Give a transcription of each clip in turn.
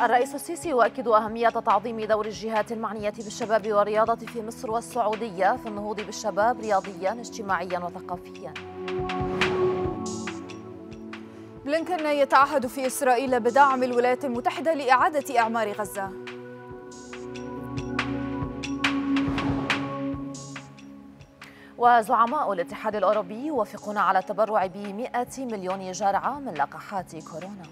الرئيس السيسي يؤكد أهمية تعظيم دور الجهات المعنية بالشباب والرياضة في مصر والسعودية في النهوض بالشباب رياضيا اجتماعيا وثقافيا بلينكن يتعهد في إسرائيل بدعم الولايات المتحدة لإعادة إعمار غزة وزعماء الاتحاد الأوروبي يوافقون على التبرع ب 100 مليون جرعة من لقاحات كورونا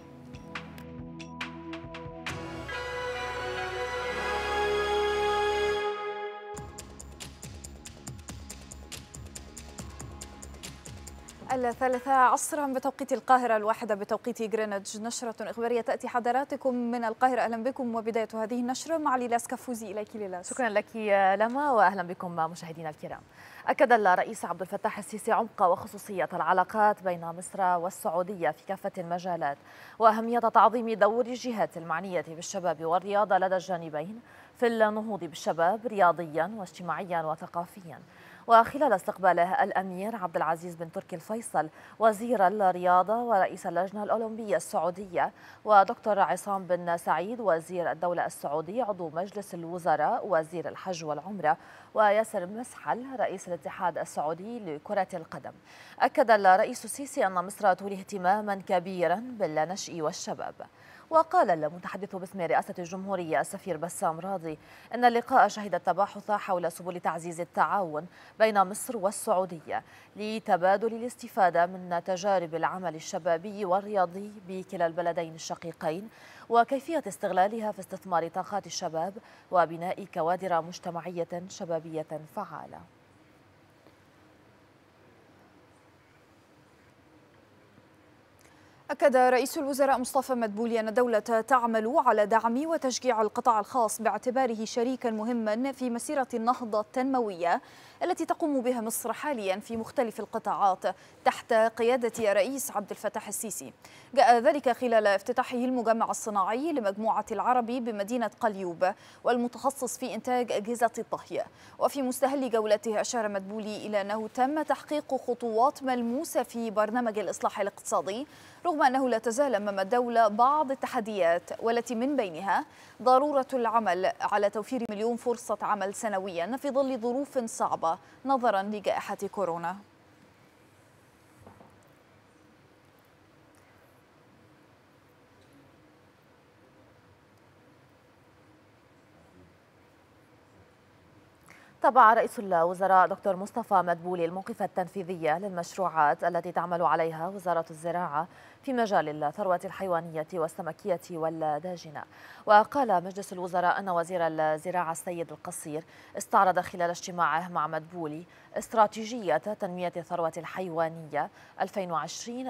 الثالثة عصرا بتوقيت القاهرة الواحدة بتوقيت جرينتش نشرة إخبارية تأتي حضراتكم من القاهرة أهلا بكم وبداية هذه النشرة مع ليلاس كفوزي إليك ليلاس شكرا لك لما وأهلا بكم مشاهدينا الكرام أكد الرئيس عبد الفتاح السيسي عمق وخصوصية العلاقات بين مصر والسعودية في كافة المجالات وأهمية تعظيم دور الجهات المعنية بالشباب والرياضة لدى الجانبين في النهوض بالشباب رياضيا واجتماعيا وثقافيا وخلال استقباله الأمير عبد العزيز بن تركي الفيصل وزير الرياضة ورئيس اللجنة الأولمبية السعودية ودكتور عصام بن سعيد وزير الدولة السعودية عضو مجلس الوزراء وزير الحج والعمرة وياسر مسحل رئيس الاتحاد السعودي لكرة القدم أكد الرئيس السيسي أن مصر تولي اهتماما كبيرا بالنشء والشباب وقال المتحدث باسم رئاسة الجمهورية السفير بسام راضي أن اللقاء شهد التباحث حول سبل تعزيز التعاون بين مصر والسعودية لتبادل الاستفادة من تجارب العمل الشبابي والرياضي بكلا البلدين الشقيقين وكيفية استغلالها في استثمار طاقات الشباب وبناء كوادر مجتمعية شبابية فعالة أكد رئيس الوزراء مصطفى مدبولي أن الدولة تعمل على دعم وتشجيع القطاع الخاص باعتباره شريكا مهما في مسيرة النهضة التنموية التي تقوم بها مصر حاليا في مختلف القطاعات تحت قيادة رئيس عبد الفتاح السيسي جاء ذلك خلال افتتاحه المجمع الصناعي لمجموعة العربي بمدينة قليوب والمتخصص في إنتاج أجهزة الطهي وفي مستهل جولته أشار مدبولي إلى أنه تم تحقيق خطوات ملموسة في برنامج الإصلاح الاقتصادي رغم أنه لا تزال أمام الدولة بعض التحديات والتي من بينها ضرورة العمل على توفير مليون فرصة عمل سنويا في ظل ظروف صعبة نظرا لجائحة كورونا تابع رئيس الوزراء دكتور مصطفى مدبولي الموقف التنفيذي للمشروعات التي تعمل عليها وزارة الزراعة في مجال الثروة الحيوانية والسمكية والداجنة وقال مجلس الوزراء أن وزير الزراعة السيد القصير استعرض خلال اجتماعه مع مدبولي استراتيجية تنمية الثروة الحيوانية 2020-2021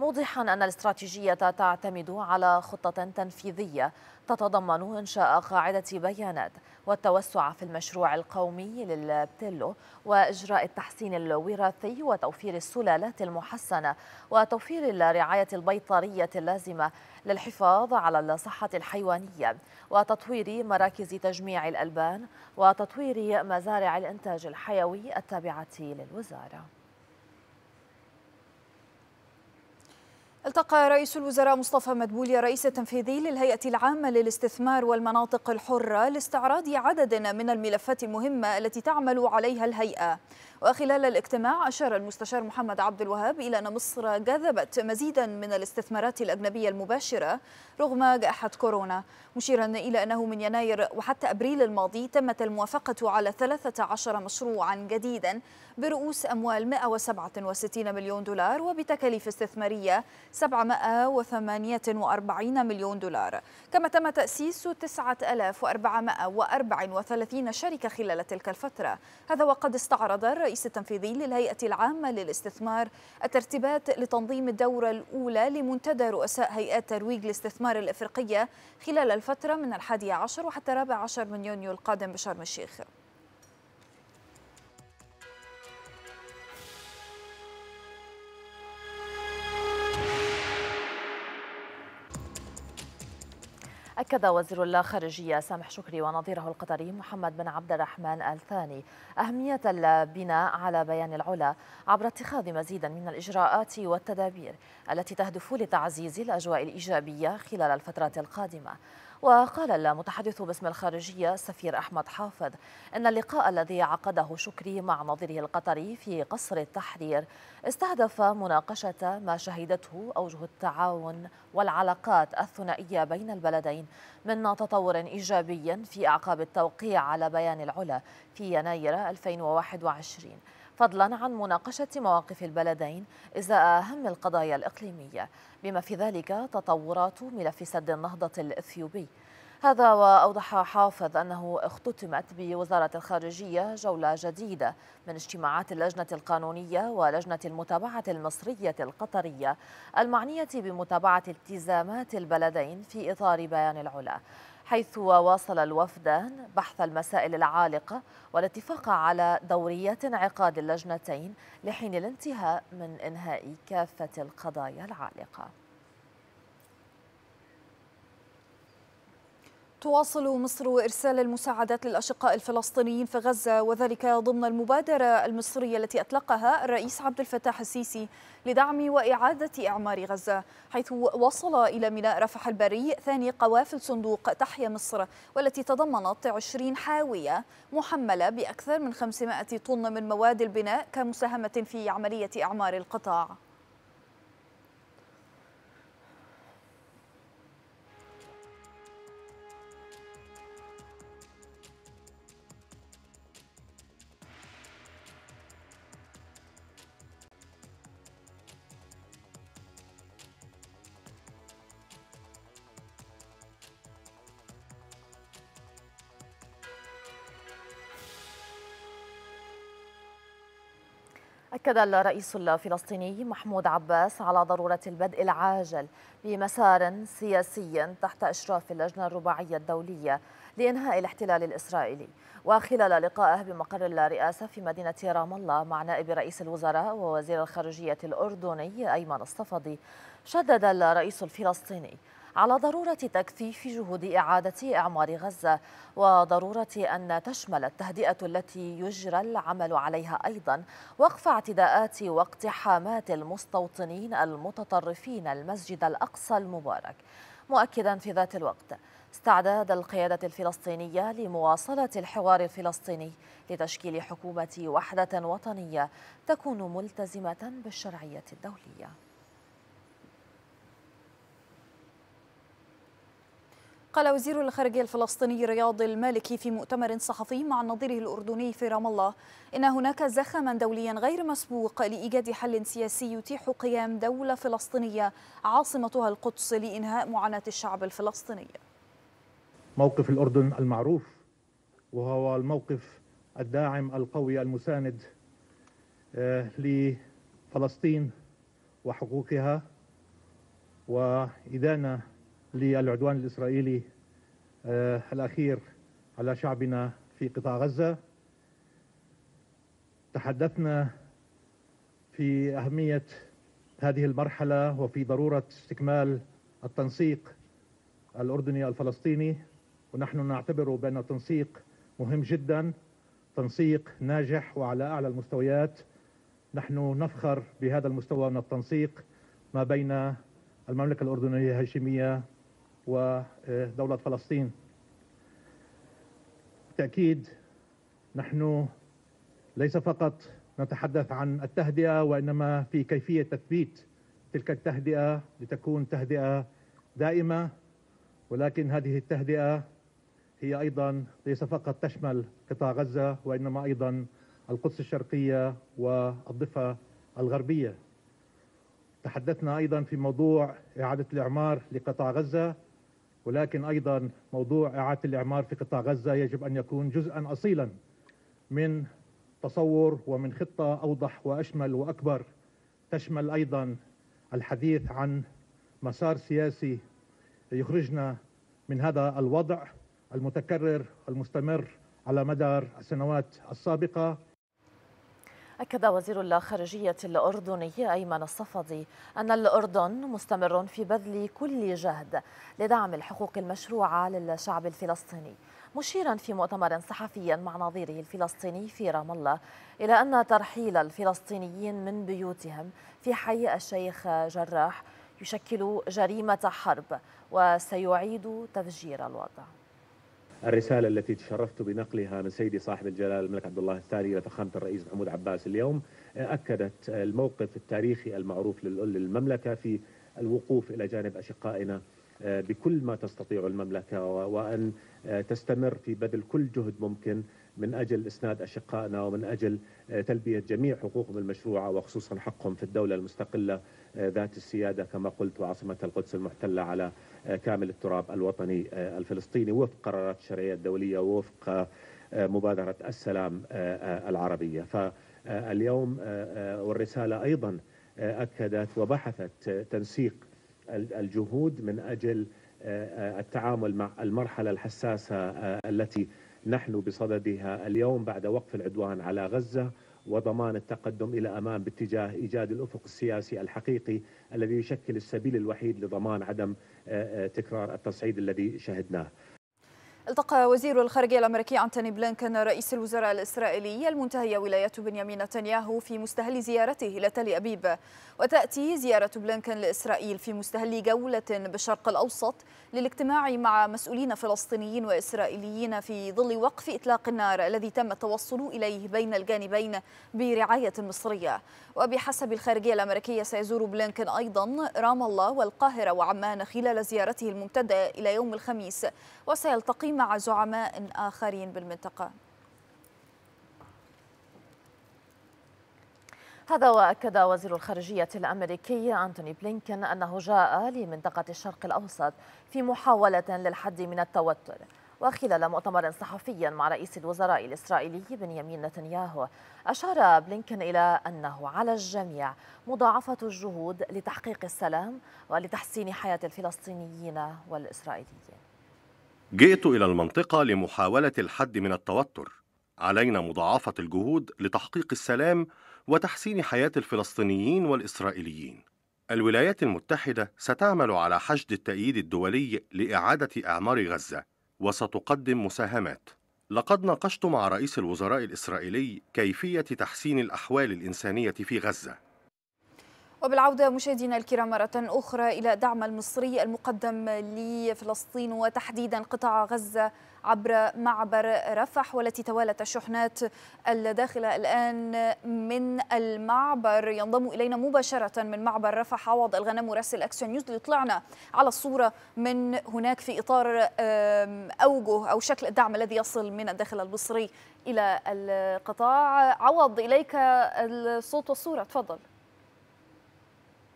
موضحا أن الاستراتيجية تعتمد على خطة تنفيذية تتضمن إنشاء قاعدة بيانات والتوسع في المشروع القومي للبتلو وإجراء التحسين الوراثي وتوفير السلالات المحسنة وتوفير الرعاية البيطرية اللازمة للحفاظ على الصحة الحيوانية وتطوير مراكز تجميع الألبان وتطوير مزارع الإنتاج الحيوي التابعة للوزارة التقى رئيس الوزراء مصطفى مدبولي الرئيس التنفيذي للهيئة العامة للاستثمار والمناطق الحرة لاستعراض عدد من الملفات المهمة التي تعمل عليها الهيئة وخلال الاجتماع أشار المستشار محمد عبد الوهاب إلى أن مصر جذبت مزيدا من الاستثمارات الأجنبية المباشرة رغم جائحة كورونا مشيرا إلى أنه من يناير وحتى أبريل الماضي تمت الموافقة على 13 مشروعا جديدا برؤوس أموال 167 مليون دولار وبتكاليف استثمارية 748 مليون دولار كما تم تأسيس 9434 شركة خلال تلك الفترة هذا وقد استعرض الرئيس التنفيذي للهيئة العامة للاستثمار الترتيبات لتنظيم الدورة الأولى لمنتدى رؤساء هيئات ترويج الاستثمار الإفريقية خلال الفترة من الحادي عشر وحتى الرابع عشر من يونيو القادم بشرم الشيخ أكد وزير الخارجية سامح شكري ونظيره القطري محمد بن عبد الرحمن الثاني أهمية البناء على بيان العلا عبر اتخاذ مزيدا من الإجراءات والتدابير التي تهدف لتعزيز الأجواء الإيجابية خلال الفترات القادمة وقال المتحدث باسم الخارجية السفير أحمد حافظ أن اللقاء الذي عقده شكري مع نظيره القطري في قصر التحرير استهدف مناقشة ما شهدته أوجه التعاون والعلاقات الثنائية بين البلدين من تطور إيجابي في أعقاب التوقيع على بيان العلا في يناير 2021 فضلا عن مناقشة مواقف البلدين إزاء أهم القضايا الإقليمية بما في ذلك تطورات ملف سد النهضة الإثيوبي هذا وأوضح حافظ أنه اختتمت بوزارة الخارجية جولة جديدة من اجتماعات اللجنة القانونية ولجنة المتابعة المصرية القطرية المعنية بمتابعة التزامات البلدين في إطار بيان العلا حيث واصل الوفدان بحث المسائل العالقة والاتفاق على دورية انعقاد اللجنتين لحين الانتهاء من إنهاء كافة القضايا العالقة تواصل مصر إرسال المساعدات للأشقاء الفلسطينيين في غزة وذلك ضمن المبادرة المصرية التي أطلقها الرئيس عبد الفتاح السيسي لدعم وإعادة إعمار غزة حيث وصل إلى ميناء رفح البري ثاني قوافل صندوق تحيا مصر والتي تضمنت 20 حاوية محملة بأكثر من 500 طن من مواد البناء كمساهمة في عملية إعمار القطاع أكد الرئيس الفلسطيني محمود عباس على ضرورة البدء العاجل بمسار سياسي تحت إشراف اللجنة الرباعية الدولية لإنهاء الاحتلال الإسرائيلي وخلال لقائه بمقر الرئاسة في مدينة رام الله مع نائب رئيس الوزراء ووزير الخارجية الأردني أيمن الصفدي شدد الرئيس الفلسطيني على ضرورة تكثيف جهود إعادة إعمار غزة وضرورة أن تشمل التهدئة التي يجرى العمل عليها أيضا وقف اعتداءات واقتحامات المستوطنين المتطرفين المسجد الأقصى المبارك مؤكدا في ذات الوقت استعداد القيادة الفلسطينية لمواصلة الحوار الفلسطيني لتشكيل حكومة وحدة وطنية تكون ملتزمة بالشرعية الدولية قال وزير الخارجية الفلسطيني رياض المالكي في مؤتمر صحفي مع نظيره الأردني في رام الله إن هناك زخما دوليا غير مسبوق لإيجاد حل سياسي يتيح قيام دولة فلسطينية عاصمتها القدس لإنهاء معاناة الشعب الفلسطيني موقف الأردن المعروف وهو الموقف الداعم القوي المساند آه، لفلسطين وحقوقها وإدانة للعدوان الإسرائيلي آه، الأخير على شعبنا في قطاع غزة تحدثنا في أهمية هذه المرحلة وفي ضرورة استكمال التنسيق الأردني الفلسطيني ونحن نعتبر بأن التنسيق مهم جدا تنسيق ناجح وعلى أعلى المستويات نحن نفخر بهذا المستوى من التنسيق ما بين المملكة الأردنية الهاشمية ودولة فلسطين بالتأكيد نحن ليس فقط نتحدث عن التهدئة وإنما في كيفية تثبيت تلك التهدئة لتكون تهدئة دائمة ولكن هذه التهدئة هي أيضا ليس فقط تشمل قطاع غزة وإنما أيضا القدس الشرقية والضفة الغربية تحدثنا أيضا في موضوع إعادة الإعمار لقطاع غزة ولكن أيضا موضوع إعادة الإعمار في قطاع غزة يجب أن يكون جزءا أصيلا من تصور ومن خطة أوضح وأشمل وأكبر تشمل أيضا الحديث عن مسار سياسي يخرجنا من هذا الوضع المتكرر المستمر على مدار السنوات السابقه أكد وزير الخارجية الأردني أيمن الصفدي أن الأردن مستمر في بذل كل جهد لدعم الحقوق المشروعة للشعب الفلسطيني مشيرا في مؤتمر صحفي مع نظيره الفلسطيني في رام الله إلى أن ترحيل الفلسطينيين من بيوتهم في حي الشيخ جراح يشكل جريمة حرب وسيعيد تفجير الوضع الرسالة التي تشرفت بنقلها من سيدي صاحب الجلالة الملك عبد الله الثاني إلى فخامة الرئيس محمود عباس اليوم أكدت الموقف التاريخي المعروف للمملكة في الوقوف إلى جانب أشقائنا آه، بكل ما تستطيع المملكة وأن آه، تستمر في بذل كل جهد ممكن من أجل إسناد أشقائنا ومن أجل آه، تلبية جميع حقوقهم المشروعة وخصوصا حقهم في الدولة المستقلة آه، ذات السيادة كما قلت وعاصمة القدس المحتلة على آه، كامل التراب الوطني الفلسطيني وفق قرارات الشرعية الدولية ووفق مبادرة السلام العربية فاليوم والرسالة أيضا أكدت وبحثت تنسيق الجهود من أجل التعامل مع المرحلة الحساسة التي نحن بصددها اليوم بعد وقف العدوان على غزه وضمان التقدم الى امام باتجاه ايجاد الافق السياسي الحقيقي الذي يشكل السبيل الوحيد لضمان عدم آه، آه، تكرار التصعيد الذي شهدناه. التقى وزير الخارجية الأمريكي أنتوني بلينكن رئيس الوزراء الإسرائيلي المنتهي ولاية بنيامين نتنياهو في مستهل زيارته إلى تل أبيب وتأتي زيارة بلينكن لإسرائيل في مستهل جولة بالشرق الأوسط للاجتماع مع مسؤولين فلسطينيين وإسرائيليين في ظل وقف إطلاق النار الذي تم التوصل إليه بين الجانبين برعاية مصرية وبحسب الخارجية الأمريكية سيزور بلينكن أيضا رام الله والقاهرة وعمان خلال زيارته الممتدة إلى يوم الخميس وسيلتقي مع زعماء آخرين بالمنطقة هذا وأكد وزير الخارجية الأمريكي أنتوني بلينكن أنه جاء لمنطقة الشرق الأوسط في محاولة للحد من التوتر وخلال مؤتمر صحفي مع رئيس الوزراء الإسرائيلي بنيامين نتنياهو أشار بلينكن إلى أنه على الجميع مضاعفة الجهود لتحقيق السلام ولتحسين حياة الفلسطينيين والإسرائيليين جئت إلى المنطقة لمحاولة الحد من التوتر علينا مضاعفة الجهود لتحقيق السلام وتحسين حياة الفلسطينيين والإسرائيليين الولايات المتحدة ستعمل على حشد التأييد الدولي لإعادة إعمار غزة وستقدم مساهمات لقد ناقشت مع رئيس الوزراء الإسرائيلي كيفية تحسين الأحوال الإنسانية في غزة وبالعودة مشاهدينا الكرام مرة أخرى إلى دعم المصري المقدم لفلسطين وتحديدا قطاع غزة عبر معبر رفح والتي توالت الشحنات الداخلة الآن من المعبر ينضم إلينا مباشرة من معبر رفح عوض الغنم مراسل أكسيون نيوز ليطلعنا على الصورة من هناك في إطار أوجه أو شكل الدعم الذي يصل من الداخل المصري إلى القطاع عوض إليك الصوت والصورة تفضل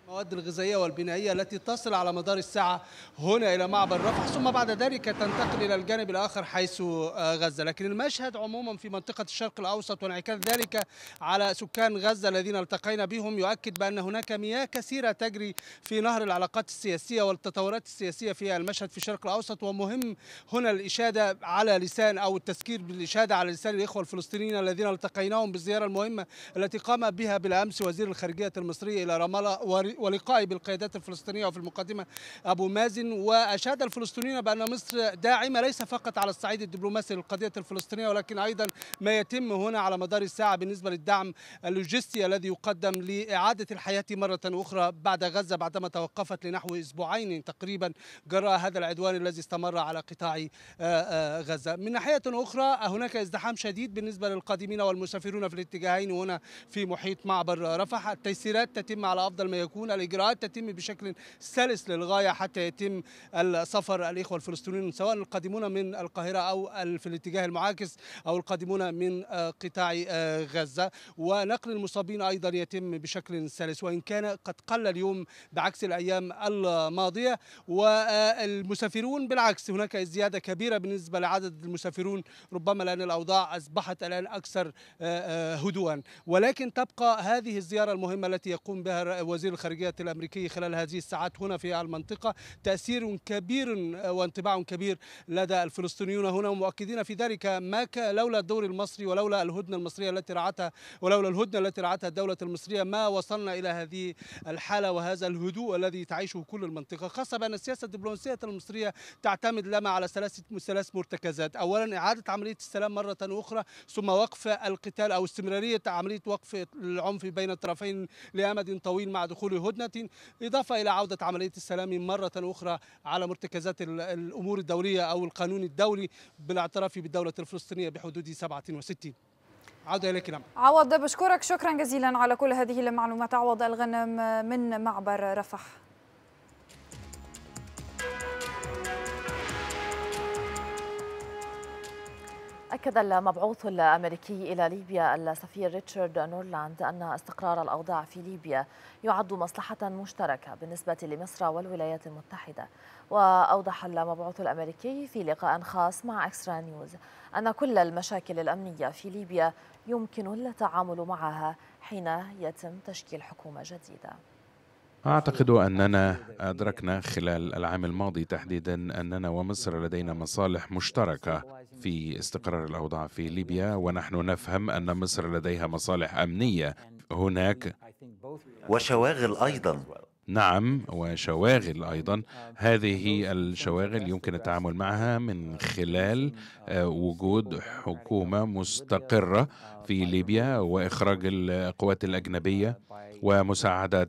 المواد الغذائية والبنائية التي تصل على مدار الساعة هنا إلى معبر رفح ثم بعد ذلك تنتقل إلى الجانب الآخر حيث آه، غزة لكن المشهد عموما في منطقة الشرق الأوسط وانعكاس ذلك على سكان غزة الذين التقينا بهم يؤكد بأن هناك مياه كثيرة تجري في نهر العلاقات السياسية والتطورات السياسية في المشهد في الشرق الأوسط ومهم هنا الإشادة على لسان أو التذكير بالإشادة على لسان الإخوة الفلسطينيين الذين التقيناهم بالزيارة المهمة التي قام بها بالأمس وزير الخارجية المصري إلى رام الله ولقائي بالقيادات الفلسطينية وفي المقدمة أبو مازن وأشاد الفلسطينيين بأن مصر داعمة ليس فقط على الصعيد الدبلوماسي للقضية الفلسطينية ولكن أيضا ما يتم هنا على مدار الساعة بالنسبة للدعم اللوجستي الذي يقدم لإعادة الحياة مرة أخرى بعد غزة بعدما توقفت لنحو أسبوعين تقريبا جراء هذا العدوان الذي استمر على قطاع آه، آه، غزة من ناحية أخرى هناك ازدحام شديد بالنسبة للقادمين والمسافرون في الاتجاهين هنا في محيط معبر رفح التيسيرات تتم على أفضل ما يكون يكون الاجراءات تتم بشكل سلس للغايه حتى يتم السفر الاخوه الفلسطينيين سواء القادمون من القاهره او في الاتجاه المعاكس او القادمون من آه، قطاع آه، غزه ونقل المصابين ايضا يتم بشكل سلس وان كان قد قل اليوم بعكس الايام الماضيه والمسافرون بالعكس هناك زياده كبيره بالنسبه لعدد المسافرون ربما لان الاوضاع اصبحت الان اكثر آه، هدوءا ولكن تبقى هذه الزياره المهمه التي يقوم بها وزير الخارجيه الخارجية الأمريكي خلال هذه الساعات هنا في المنطقة تأثير كبير آه، وانطباع كبير لدى الفلسطينيون هنا ومؤكدين في ذلك ما لولا الدور المصري ولولا الهدنة المصرية التي رعتها ولولا الهدنة التي رعتها الدولة المصرية ما وصلنا إلى هذه الحالة وهذا الهدوء الذي تعيشه كل المنطقة خاصة بأن السياسة الدبلوماسية المصرية تعتمد لما على ثلاث ثلاث مرتكزات أولا إعادة عملية السلام مرة أخرى ثم وقف القتال أو استمرارية عملية وقف العنف بين الطرفين لأمد طويل مع دخول هدنة إضافة إلى عودة عملية السلام مرة أخرى على مرتكزات الأمور الدولية أو القانون الدولي بالاعتراف بالدولة الفلسطينية بحدود 67 عودة إليك نعم عوض بشكرك شكرا جزيلا على كل هذه المعلومات عوض الغنم من معبر رفح أكد المبعوث الأمريكي إلى ليبيا السفير ريتشارد نورلاند أن استقرار الأوضاع في ليبيا يعد مصلحة مشتركة بالنسبة لمصر والولايات المتحدة وأوضح المبعوث الأمريكي في لقاء خاص مع إكسترا نيوز أن كل المشاكل الأمنية في ليبيا يمكن التعامل معها حين يتم تشكيل حكومة جديدة أعتقد أننا أدركنا خلال العام الماضي تحديدا أننا ومصر لدينا مصالح مشتركة في استقرار الأوضاع في ليبيا ونحن نفهم أن مصر لديها مصالح أمنية هناك وشواغل أيضا نعم وشواغل ايضا هذه الشواغل يمكن التعامل معها من خلال آه، وجود حكومه مستقره في ليبيا واخراج القوات الاجنبيه ومساعدة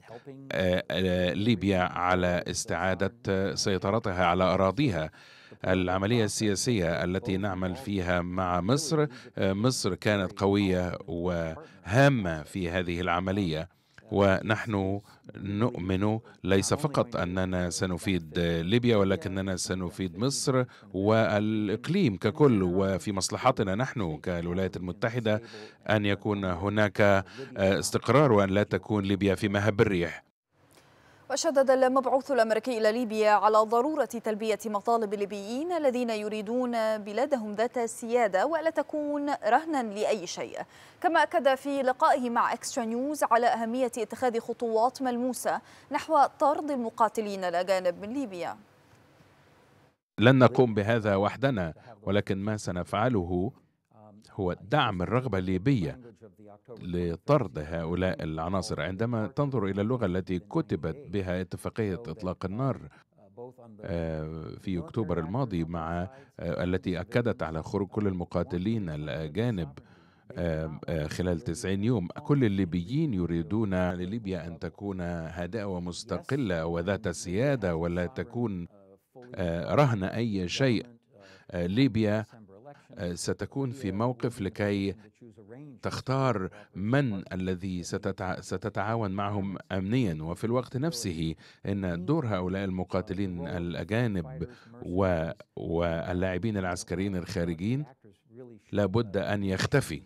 آه، آه، ليبيا على استعادة آه، سيطرتها على أراضيها العملية السياسية التي نعمل فيها مع مصر مصر كانت قوية وهامة في هذه العملية ونحن نؤمن ليس فقط أننا سنفيد ليبيا ولكننا سنفيد مصر والإقليم ككل وفي مصلحتنا نحن كالولايات المتحدة أن يكون هناك آه، استقرار وأن لا تكون ليبيا في مهب الريح وشدد المبعوث الأمريكي إلى ليبيا على ضرورة تلبية مطالب الليبيين الذين يريدون بلادهم ذات سيادة ولا تكون رهنا لأي شيء كما أكد في لقائه مع إكسترا نيوز على أهمية اتخاذ خطوات ملموسة نحو طرد المقاتلين الأجانب من ليبيا لن نقوم بهذا وحدنا ولكن ما سنفعله هو دعم الرغبة الليبية لطرد هؤلاء العناصر عندما تنظر إلى اللغة التي كتبت بها اتفاقية إطلاق النار آه، في أكتوبر الماضي مع آه، التي أكدت على خروج كل المقاتلين الأجانب آه، خلال 90 يوم كل الليبيين يريدون لليبيا أن تكون هادئة ومستقلة وذات سيادة ولا تكون رهن أي شيء ليبيا ستكون في موقف لكي تختار من الذي ستتع... ستتعاون معهم امنيا وفي الوقت نفسه ان دور هؤلاء المقاتلين الاجانب و... واللاعبين العسكريين الخارجيين لابد ان يختفي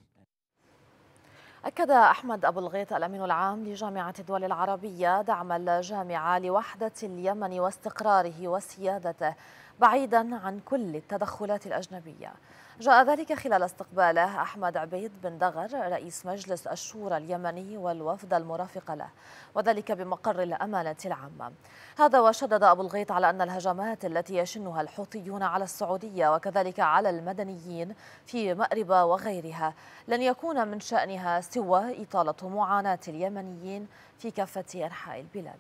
أكد أحمد أبو الغيط الأمين العام لجامعة الدول العربية دعم الجامعة لوحدة اليمن واستقراره وسيادته بعيدا عن كل التدخلات الأجنبية جاء ذلك خلال استقباله أحمد عبيد بن دغر رئيس مجلس الشورى اليمني والوفد المرافق له وذلك بمقر الأمانة العامة هذا وشدد أبو الغيط على أن الهجمات التي يشنها الحوثيون على السعودية وكذلك على المدنيين في مأرب وغيرها لن يكون من شأنها سوى إطالة معاناة اليمنيين في كافة أنحاء البلاد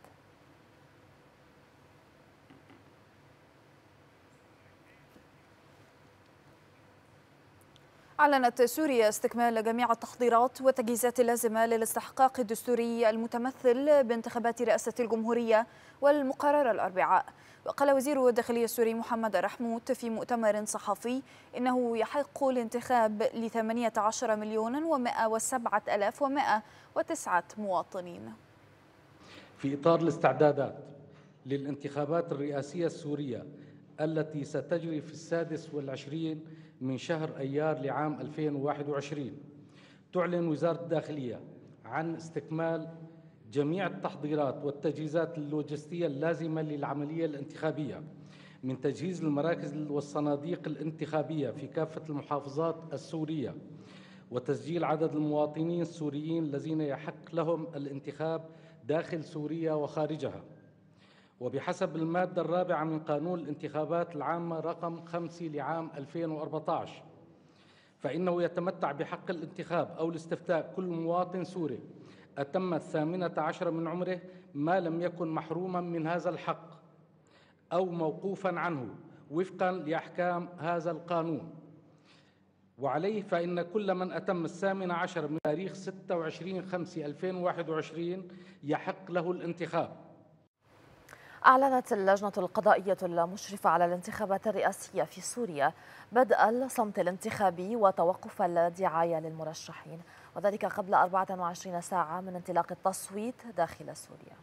أعلنت سوريا استكمال جميع التحضيرات والتجهيزات اللازمة للاستحقاق الدستوري المتمثل بانتخابات رئاسة الجمهورية والمقررة الأربعاء وقال وزير الداخلية السوري محمد رحموت في مؤتمر صحفي إنه يحق الانتخاب ل 18 مليون و107 ألاف وتسعة مواطنين في إطار الاستعدادات للانتخابات الرئاسية السورية التي ستجري في السادس والعشرين من شهر أيار لعام 2021 تعلن وزارة الداخلية عن استكمال جميع التحضيرات والتجهيزات اللوجستية اللازمة للعملية الانتخابية من تجهيز المراكز والصناديق الانتخابية في كافة المحافظات السورية وتسجيل عدد المواطنين السوريين الذين يحق لهم الانتخاب داخل سوريا وخارجها وبحسب المادة الرابعة من قانون الانتخابات العامة رقم 5 لعام 2014 فإنه يتمتع بحق الانتخاب أو الاستفتاء كل مواطن سوري أتم الثامنة عشر من عمره ما لم يكن محروما من هذا الحق أو موقوفا عنه وفقا لأحكام هذا القانون وعليه فإن كل من أتم الثامنة عشر من تاريخ 26 5 2021 يحق له الانتخاب أعلنت اللجنة القضائية المشرفة على الانتخابات الرئاسية في سوريا بدء الصمت الانتخابي وتوقف الدعاية للمرشحين وذلك قبل 24 ساعة من انطلاق التصويت داخل سوريا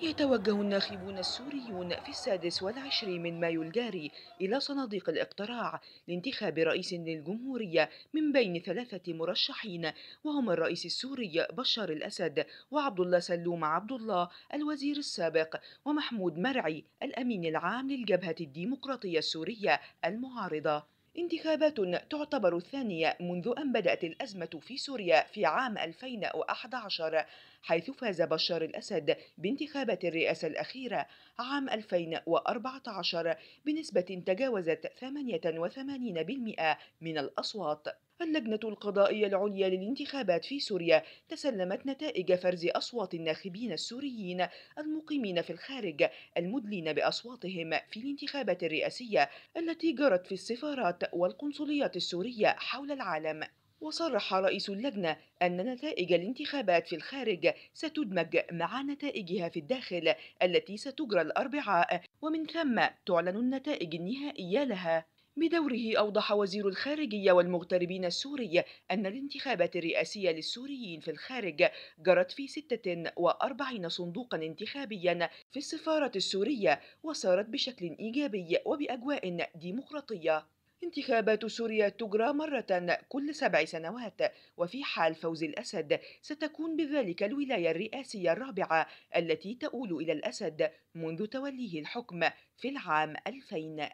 يتوجه الناخبون السوريون في السادس والعشرين من مايو الجاري إلى صناديق الاقتراع لانتخاب رئيس للجمهورية من بين ثلاثة مرشحين وهم الرئيس السوري بشار الأسد وعبد الله سلوم عبد الله الوزير السابق ومحمود مرعي الأمين العام للجبهة الديمقراطية السورية المعارضة انتخابات تعتبر الثانية منذ أن بدأت الأزمة في سوريا في عام 2011 حيث فاز بشار الأسد بانتخابات الرئاسة الأخيرة عام 2014 بنسبة تجاوزت 88% من الأصوات اللجنة القضائية العليا للانتخابات في سوريا تسلمت نتائج فرز أصوات الناخبين السوريين المقيمين في الخارج المدلين بأصواتهم في الانتخابات الرئاسية التي جرت في السفارات والقنصليات السورية حول العالم وصرح رئيس اللجنة أن نتائج الانتخابات في الخارج ستدمج مع نتائجها في الداخل التي ستجرى الأربعاء ومن ثم تعلن النتائج النهائية لها بدوره أوضح وزير الخارجية والمغتربين السوري أن الانتخابات الرئاسية للسوريين في الخارج جرت في 46 صندوقا انتخابيا في السفارة السورية وصارت بشكل إيجابي وبأجواء ديمقراطية انتخابات سوريا تجرى مرة كل سبع سنوات وفي حال فوز الأسد ستكون بذلك الولاية الرئاسية الرابعة التي تؤول إلى الأسد منذ توليه الحكم في العام 2000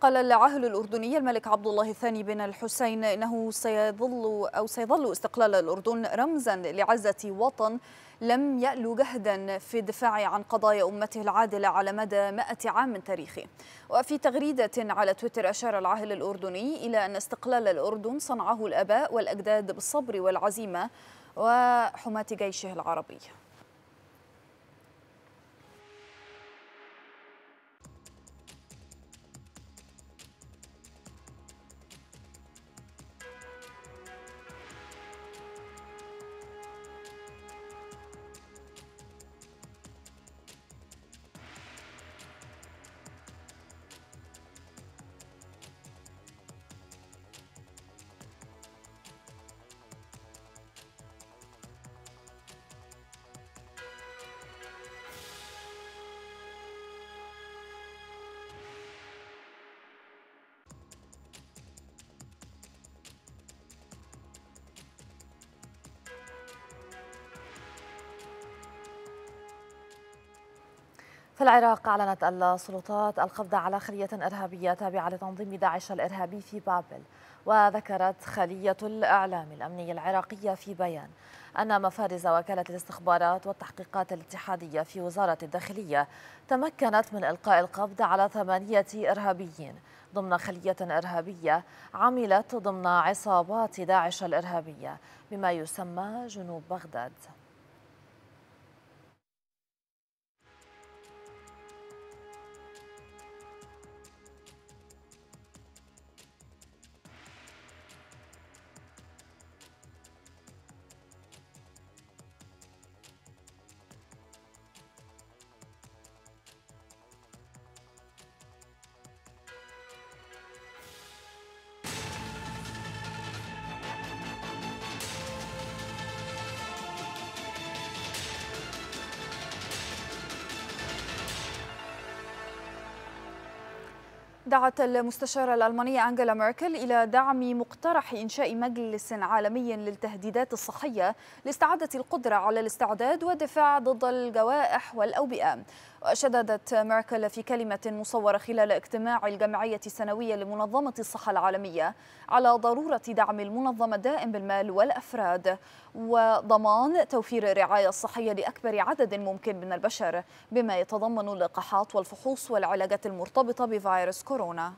قال العاهل الأردني الملك عبد الله الثاني بن الحسين إنه سيظل أو سيظل استقلال الأردن رمزا لعزة وطن لم يألو جهدا في الدفاع عن قضايا أمته العادلة على مدى مائة عام من تاريخه وفي تغريدة على تويتر أشار العاهل الأردني إلى أن استقلال الأردن صنعه الآباء والأجداد بالصبر والعزيمة وحماة جيشه العربي في العراق أعلنت السلطات القبض على خلية إرهابية تابعة لتنظيم داعش الإرهابي في بابل وذكرت خلية الإعلام الأمني العراقية في بيان أن مفارز وكالة الاستخبارات والتحقيقات الاتحادية في وزارة الداخلية تمكنت من إلقاء القبض على ثمانية إرهابيين ضمن خلية إرهابية عملت ضمن عصابات داعش الإرهابية بما يسمى جنوب بغداد دعت المستشارة الألمانية أنجلا ميركل إلى دعم مقترح إنشاء مجلس عالمي للتهديدات الصحية لاستعادة القدرة على الاستعداد والدفاع ضد الجوائح والأوبئة وشددت ميركل في كلمة مصورة خلال اجتماع الجمعية السنوية لمنظمة الصحة العالمية على ضرورة دعم المنظمة دائم بالمال والأفراد وضمان توفير الرعاية الصحية لأكبر عدد ممكن من البشر بما يتضمن اللقاحات والفحوص والعلاجات المرتبطة بفيروس كورونا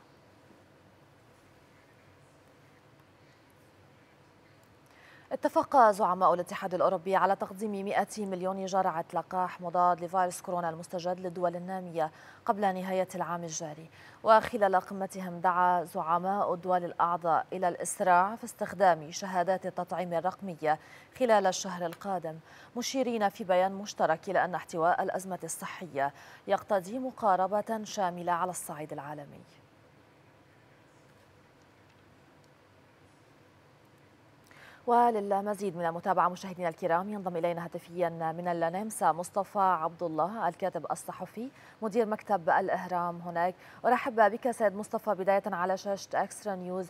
اتفق زعماء الاتحاد الأوروبي على تقديم 100 مليون جرعة لقاح مضاد لفيروس كورونا المستجد للدول النامية قبل نهاية العام الجاري وخلال قمتهم دعا زعماء الدول الأعضاء إلى الإسراع في استخدام شهادات التطعيم الرقمية خلال الشهر القادم مشيرين في بيان مشترك إلى أن احتواء الأزمة الصحية يقتضي مقاربة شاملة على الصعيد العالمي وللمزيد من المتابعة مشاهدينا الكرام ينضم إلينا هاتفيا من النمسا مصطفى عبد الله الكاتب الصحفي مدير مكتب الإهرام هناك أرحب بك سيد مصطفى بداية على شاشة أكسترا نيوز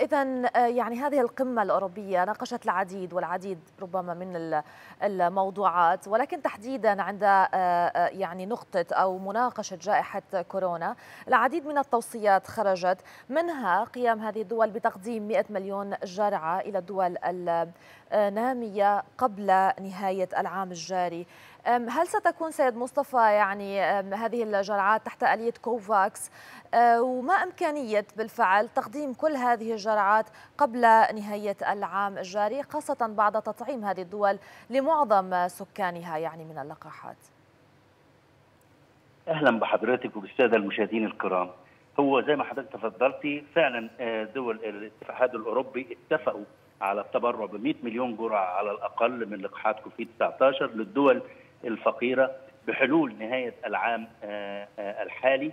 إذا آه، يعني هذه القمة الأوروبية ناقشت العديد والعديد ربما من الموضوعات ولكن تحديدا عند آه، آه، يعني نقطة أو مناقشة جائحة كورونا العديد من التوصيات خرجت منها قيام هذه الدول بتقديم 100 مليون جرعة إلى الدول الأعمال النامية آه، قبل نهاية العام الجاري هل ستكون سيد مصطفى يعني هذه الجرعات تحت آلية كوفاكس أه، وما إمكانية بالفعل تقديم كل هذه الجرعات قبل نهاية العام الجاري خاصة بعد تطعيم هذه الدول لمعظم سكانها يعني من اللقاحات أهلا بحضرتك وبالسادة المشاهدين الكرام هو زي ما حضرتك تفضلتي فعلا آه، دول الاتحاد الأوروبي اتفقوا على التبرع ب 100 مليون جرعه على الاقل من لقاحات كوفيد 19 للدول الفقيره بحلول نهايه العام آه، آه، الحالي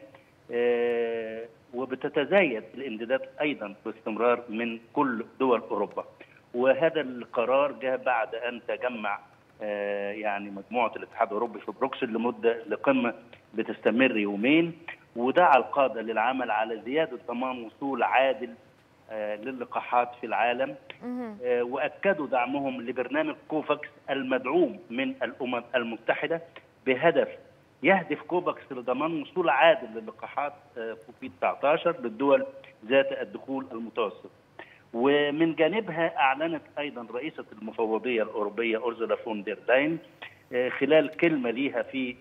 آه، وبتتزايد الامدادات ايضا باستمرار من كل دول اوروبا وهذا القرار جاء بعد ان تجمع يعني مجموعه الاتحاد الاوروبي في بروكسل لمده لقمه بتستمر يومين ودعا القاده للعمل على زياده ضمان وصول عادل آه، للقاحات في العالم آه، واكدوا دعمهم لبرنامج كوفاكس المدعوم من الامم المتحده بهدف يهدف كوفاكس لضمان وصول عادل للقاحات آه، كوفيد 19 للدول ذات الدخول المتوسط. ومن جانبها اعلنت ايضا رئيسه المفوضيه الاوروبيه اورزولا فون دير خلال كلمه ليها في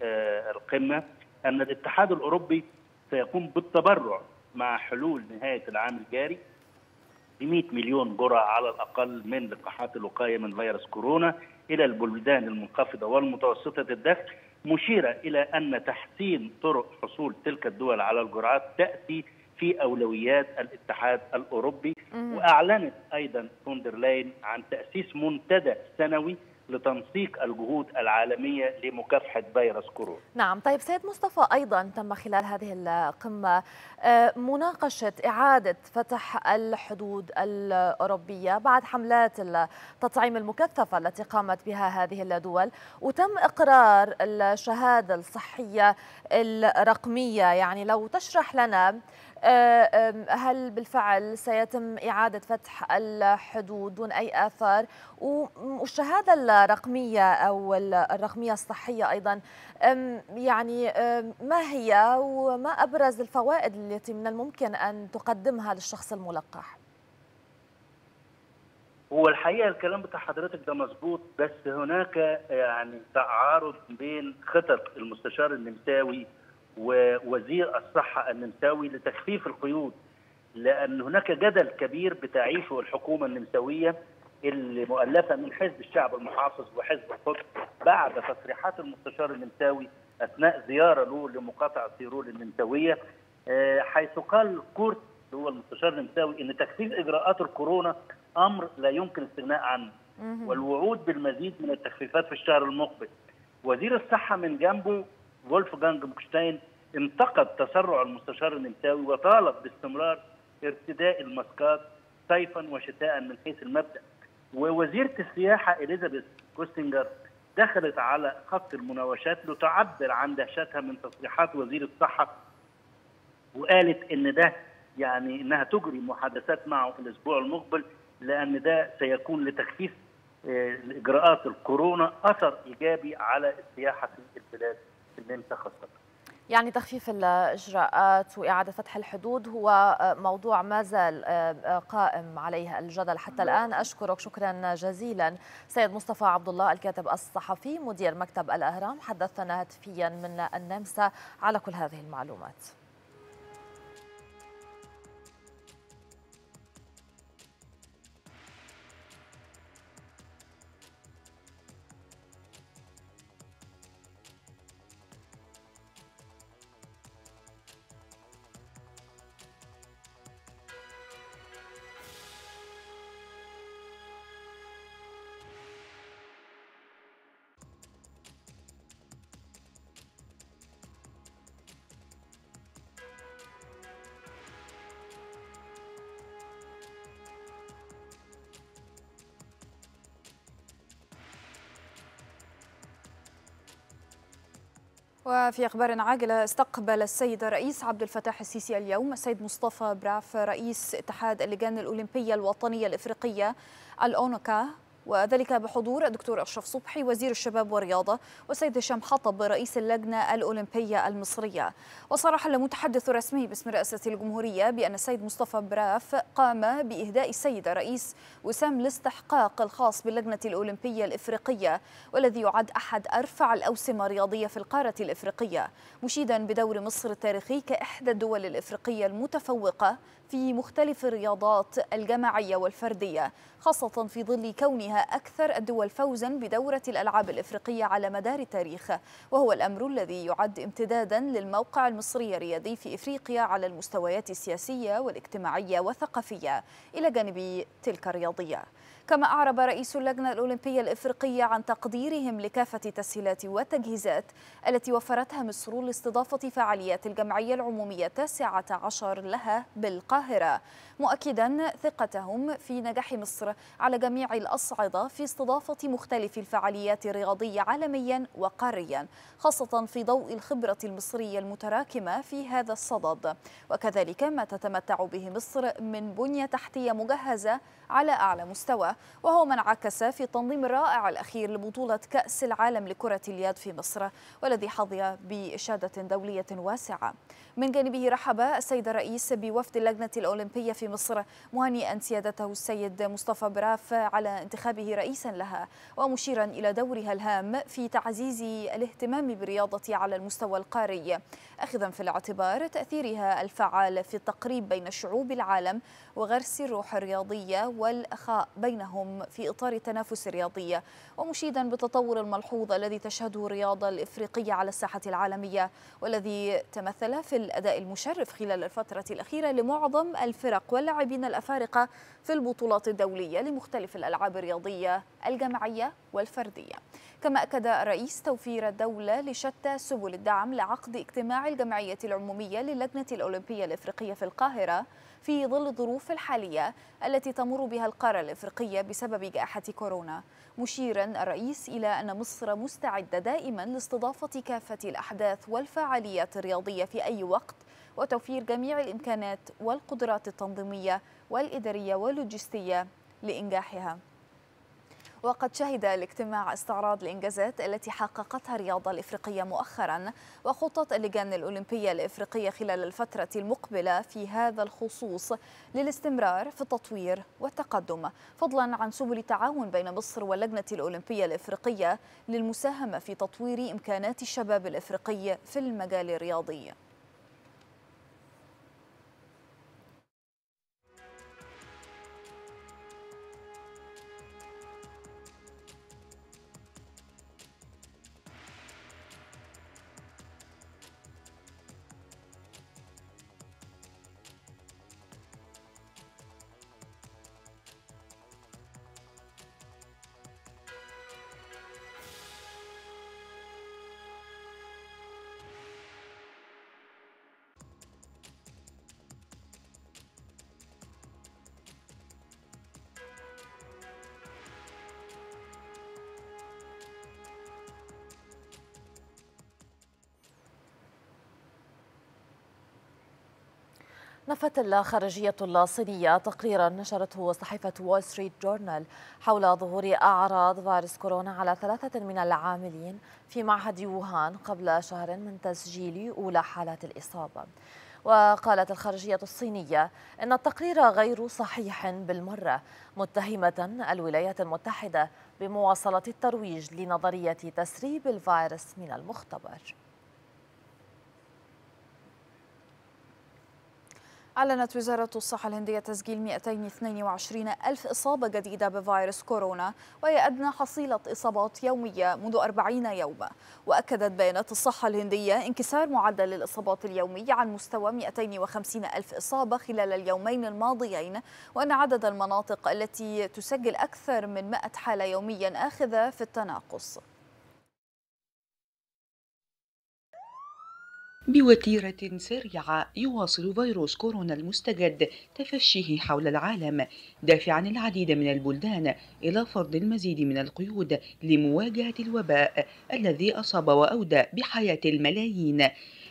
القمه ان الاتحاد الاوروبي سيقوم بالتبرع مع حلول نهايه العام الجاري ب 100 مليون جرعه على الاقل من لقاحات الوقايه من فيروس كورونا الى البلدان المنخفضه والمتوسطه الدخل مشيره الى ان تحسين طرق حصول تلك الدول على الجرعات تاتي في اولويات الاتحاد الاوروبي واعلنت ايضا فوندرلاين عن تاسيس منتدى سنوي لتنسيق الجهود العالمية لمكافحة فيروس كورونا نعم طيب سيد مصطفى أيضا تم خلال هذه القمة آه، مناقشة إعادة فتح الحدود الأوروبية بعد حملات التطعيم المكثفة التي قامت بها هذه الدول وتم إقرار الشهادة الصحية الرقمية يعني لو تشرح لنا آه، هل بالفعل سيتم إعادة فتح الحدود دون أي آثار والشهادة الرقمية أو الرقمية الصحية أيضا يعني ما هي وما أبرز الفوائد التي من الممكن أن تقدمها للشخص الملقح؟ هو الحقيقه الكلام بتاع حضرتك ده مظبوط بس هناك يعني تعارض بين خطط المستشار النمساوي ووزير الصحة النمساوي لتخفيف القيود لأن هناك جدل كبير بتعيشه الحكومة النمساوية المؤلفة من حزب الشعب المحافظ وحزب القدس بعد تصريحات المستشار النمساوي أثناء زيارة له لمقاطعة سيرول النمساوية آه، حيث قال كورت هو المستشار النمساوي ان تخفيف اجراءات الكورونا امر لا يمكن الاستغناء عنه والوعود بالمزيد من التخفيفات في الشهر المقبل وزير الصحه من جنبه فولفغانج بوكشتاين انتقد تسرع المستشار النمساوي وطالب باستمرار ارتداء الماسكات صيفا وشتاء من حيث المبدا ووزيره السياحه اليزابيث كوستنجر دخلت على خط المناوشات لتعبر عن دهشتها من تصريحات وزير الصحه وقالت ان ده يعني انها تجري محادثات معه الاسبوع المقبل لان ده سيكون لتخفيف آه، اجراءات الكورونا اثر ايجابي على السياحه في البلاد تخصص يعني تخفيف الاجراءات واعاده فتح الحدود هو موضوع ما زال آه، آه، قائم عليه الجدل حتى نعم. الان اشكرك شكرا جزيلا سيد مصطفى عبد الله الكاتب الصحفي مدير مكتب الاهرام حدثنا هاتفيا من النمسا على كل هذه المعلومات وفي أخبار عاجلة استقبل السيد الرئيس عبد الفتاح السيسي اليوم السيد مصطفى براف رئيس اتحاد اللجان الأولمبية الوطنية الإفريقية الاونوكا وذلك بحضور الدكتور أشرف صبحي وزير الشباب والرياضة والسيد هشام حطب رئيس اللجنة الأولمبية المصرية وصرح المتحدث الرسمي باسم رئاسة الجمهورية بأن السيد مصطفى براف قام بإهداء السيدة رئيس وسام الاستحقاق الخاص باللجنة الأولمبية الإفريقية والذي يعد أحد أرفع الأوسمة الرياضية في القارة الإفريقية مشيدا بدور مصر التاريخي كإحدى الدول الإفريقية المتفوقة في مختلف الرياضات الجماعية والفردية خاصة في ظل كونها أكثر الدول فوزا بدورة الألعاب الإفريقية على مدار التاريخ وهو الأمر الذي يعد امتدادا للموقع المصري الرياضي في إفريقيا على المستويات السياسية والاجتماعية والثقافية إلى جانب تلك الرياضية كما أعرب رئيس اللجنة الأولمبية الإفريقية عن تقديرهم لكافة التسهيلات والتجهيزات التي وفرتها مصر لاستضافة فعاليات الجمعية العمومية التاسعة عشر لها بالقاهرة مؤكدا ثقتهم في نجاح مصر على جميع الأصعدة في استضافة مختلف الفعاليات الرياضية عالميا وقاريا خاصة في ضوء الخبرة المصرية المتراكمة في هذا الصدد وكذلك ما تتمتع به مصر من بنية تحتية مجهزة على أعلى مستوى وهو من عكس في التنظيم الرائع الأخير لبطولة كأس العالم لكرة اليد في مصر والذي حظي بإشادة دولية واسعة من جانبه رحب السيد الرئيس بوفد اللجنة الأولمبية في مصر مهنئا سيادته السيد مصطفى براف على انتخابه رئيسا لها ومشيرا إلى دورها الهام في تعزيز الاهتمام بالرياضة على المستوى القاري أخذا في الاعتبار تأثيرها الفعال في التقريب بين شعوب العالم وغرس الروح الرياضية والأخاء بينهم في إطار التنافس الرياضي ومشيدا بالتطور الملحوظ الذي تشهده الرياضة الإفريقية على الساحة العالمية والذي تمثل في الأداء المشرف خلال الفترة الأخيرة لمعظم الفرق واللاعبين الأفارقة في البطولات الدولية لمختلف الألعاب الرياضية الجماعية والفردية كما أكد الرئيس توفير الدولة لشتى سبل الدعم لعقد اجتماع الجمعية العمومية للجنة الأولمبية الإفريقية في القاهرة في ظل الظروف الحالية التي تمر بها القارة الإفريقية بسبب جائحة كورونا مشيرا الرئيس إلى أن مصر مستعدة دائما لاستضافة كافة الأحداث والفعاليات الرياضية في أي وقت وتوفير جميع الإمكانات والقدرات التنظيمية والإدارية واللوجستية لإنجاحها وقد شهد الاجتماع استعراض الإنجازات التي حققتها الرياضة الإفريقية مؤخرا وخطط اللجان الأولمبية الإفريقية خلال الفترة المقبلة في هذا الخصوص للاستمرار في التطوير والتقدم فضلا عن سبل التعاون بين مصر واللجنة الأولمبية الإفريقية للمساهمة في تطوير إمكانات الشباب الإفريقي في المجال الرياضي فتل الخارجية الصينية تقريرا نشرته صحيفة وول ستريت جورنال حول ظهور أعراض فيروس كورونا على ثلاثة من العاملين في معهد ووهان قبل شهر من تسجيل أولى حالات الإصابة وقالت الخارجية الصينية إن التقرير غير صحيح بالمرة متهمة الولايات المتحدة بمواصلة الترويج لنظرية تسريب الفيروس من المختبر أعلنت وزارة الصحة الهندية تسجيل 222 ألف إصابة جديدة بفيروس كورونا وهي أدنى حصيلة إصابات يومية منذ 40 يوما وأكدت بيانات الصحة الهندية انكسار معدل الإصابات اليومي عن مستوى 250 ألف إصابة خلال اليومين الماضيين وأن عدد المناطق التي تسجل أكثر من 100 حالة يوميا آخذة في التناقص بوتيرة سريعة يواصل فيروس كورونا المستجد تفشيه حول العالم دافعا العديد من البلدان إلى فرض المزيد من القيود لمواجهة الوباء الذي أصاب وأودى بحياة الملايين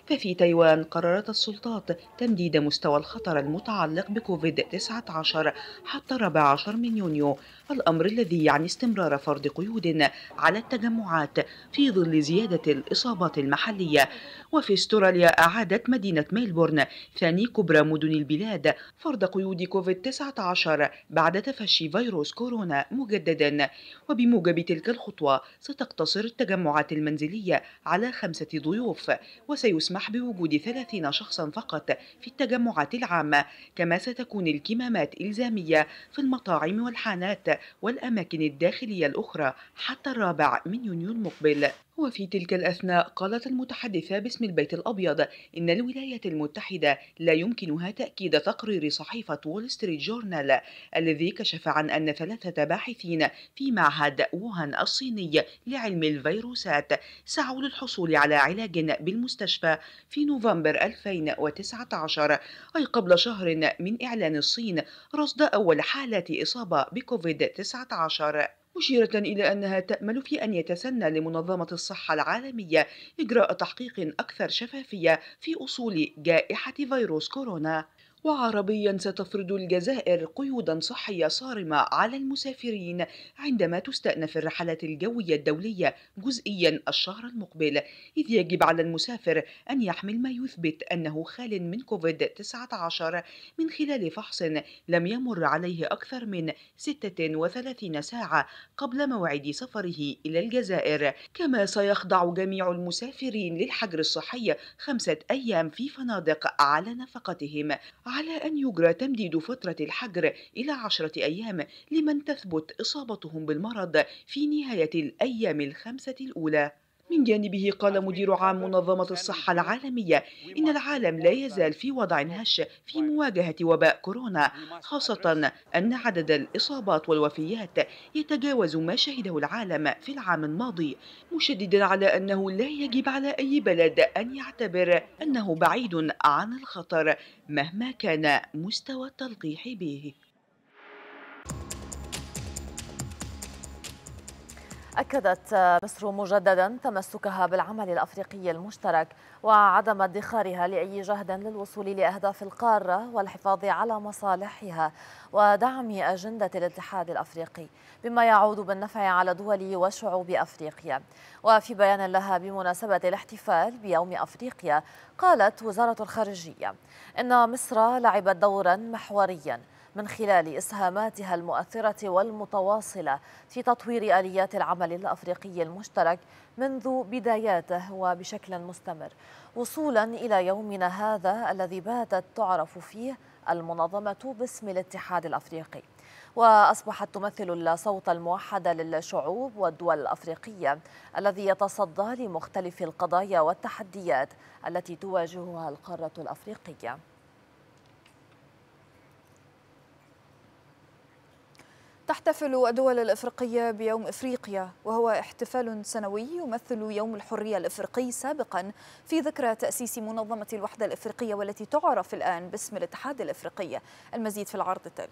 ففي تايوان قررت السلطات تمديد مستوى الخطر المتعلق بكوفيد 19 حتى 14 من يونيو الأمر الذي يعني استمرار فرض قيود على التجمعات في ظل زيادة الإصابات المحلية وفي استراليا أعادت مدينة ميلبورن ثاني كبرى مدن البلاد فرض قيود كوفيد 19 بعد تفشي فيروس كورونا مجددا وبموجب تلك الخطوة ستقتصر التجمعات المنزلية على خمسة ضيوف وسيسمح تسمح بوجود 30 شخصا فقط في التجمعات العامة كما ستكون الكمامات إلزامية في المطاعم والحانات والأماكن الداخلية الأخرى حتى الرابع من يونيو المقبل وفي تلك الأثناء قالت المتحدثة باسم البيت الأبيض إن الولايات المتحدة لا يمكنها تأكيد تقرير صحيفة وول ستريت جورنال الذي كشف عن أن ثلاثة باحثين في معهد ووهان الصيني لعلم الفيروسات سعوا للحصول على علاج بالمستشفى في نوفمبر 2019 أي قبل شهر من إعلان الصين رصد أول حالة إصابة بكوفيد 19 مشيرة إلى أنها تأمل في أن يتسنى لمنظمة الصحة العالمية إجراء تحقيق أكثر شفافية في أصول جائحة فيروس كورونا وعربيا ستفرض الجزائر قيودا صحية صارمة على المسافرين عندما تستأنف الرحلات الجوية الدولية جزئيا الشهر المقبل إذ يجب على المسافر أن يحمل ما يثبت أنه خال من كوفيد-19 من خلال فحص لم يمر عليه أكثر من 36 ساعة قبل موعد سفره إلى الجزائر كما سيخضع جميع المسافرين للحجر الصحي خمسة أيام في فنادق على نفقتهم على أن يجرى تمديد فترة الحجر إلى عشرة أيام لمن تثبت إصابتهم بالمرض في نهاية الأيام الخمسة الأولى من جانبه قال مدير عام منظمة الصحة العالمية إن العالم لا يزال في وضع هش في مواجهة وباء كورونا خاصة أن عدد الإصابات والوفيات يتجاوز ما شهده العالم في العام الماضي مشددا على أنه لا يجب على أي بلد أن يعتبر أنه بعيد عن الخطر مهما كان مستوى التلقيح به أكدت مصر مجددا تمسكها بالعمل الأفريقي المشترك وعدم ادخارها لأي جهد للوصول لأهداف القارة والحفاظ على مصالحها ودعم أجندة الاتحاد الأفريقي بما يعود بالنفع على دول وشعوب أفريقيا وفي بيان لها بمناسبة الاحتفال بيوم أفريقيا قالت وزارة الخارجية إن مصر لعبت دورا محوريا من خلال إسهاماتها المؤثرة والمتواصلة في تطوير آليات العمل الأفريقي المشترك منذ بداياته وبشكل مستمر وصولا إلى يومنا هذا الذي باتت تعرف فيه المنظمة باسم الاتحاد الأفريقي وأصبحت تمثل الصوت الموحد للشعوب والدول الأفريقية الذي يتصدى لمختلف القضايا والتحديات التي تواجهها القارة الأفريقية تحتفل الدول الإفريقية بيوم إفريقيا وهو احتفال سنوي يمثل يوم الحرية الإفريقي سابقا في ذكرى تأسيس منظمة الوحدة الإفريقية والتي تعرف الآن باسم الاتحاد الإفريقي المزيد في العرض التالي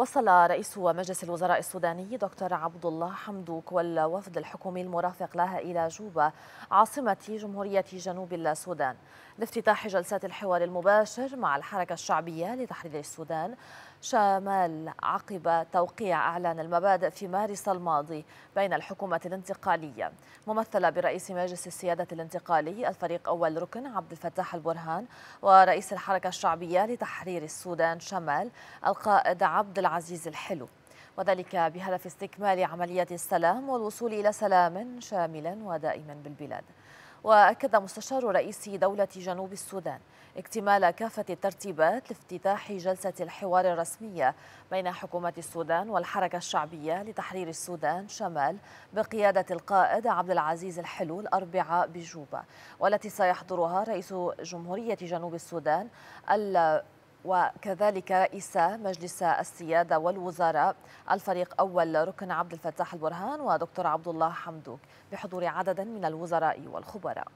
وصل رئيس مجلس الوزراء السوداني دكتور عبد الله حمدوك والوفد الحكومي المرافق لها إلى جوبا عاصمة جمهورية جنوب السودان لافتتاح جلسات الحوار المباشر مع الحركة الشعبية لتحرير السودان شمال عقب توقيع أعلان المبادئ في مارس الماضي بين الحكومة الانتقالية ممثلة برئيس مجلس السيادة الانتقالي الفريق أول ركن عبد الفتاح البرهان ورئيس الحركة الشعبية لتحرير السودان شمال القائد عبد العزيز الحلو وذلك بهدف استكمال عملية السلام والوصول إلى سلام شاملا ودائما بالبلاد وأكد مستشار رئيس دولة جنوب السودان اكتمال كافة الترتيبات لافتتاح جلسة الحوار الرسمية بين حكومة السودان والحركة الشعبية لتحرير السودان شمال بقيادة القائد عبد العزيز الحلو الأربعاء بجوبا والتي سيحضرها رئيس جمهورية جنوب السودان وكذلك رئيس مجلس السيادة والوزراء الفريق أول ركن عبد الفتاح البرهان ودكتور عبد الله حمدوك بحضور عدد من الوزراء والخبراء